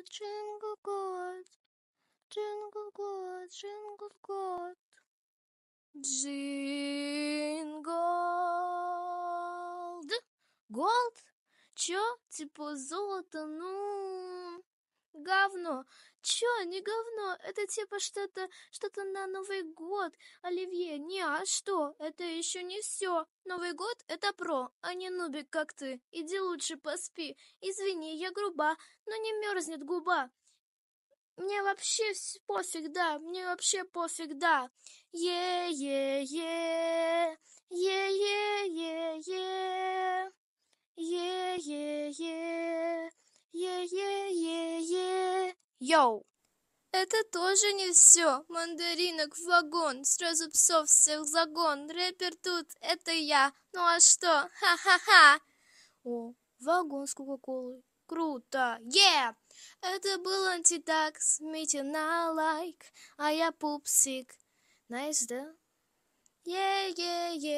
год, джингл год, джингл год, джингл год. Джингл голд. Чё? Типа золото, ну... Говно. Чё, не говно? Это типа что-то, что-то на Новый год, Оливье. Не, а что? Это еще не все. Новый год — это про, а не нубик, как ты. Иди лучше поспи. Извини, я груба, но не мерзнет губа. Мне вообще пофиг, да, мне вообще пофиг, да. Е-е-е, е-е-е-е, е-е. Йоу! Это тоже не все. Мандаринок вагон, сразу псов всех загон. Рэпер тут, это я. Ну а что? Ха-ха-ха. О, вагон с кока-колой. Круто! Е! Yeah! Это был антитак, Смейте на лайк, а я пупсик. Найс, nice, да? Е-е-е!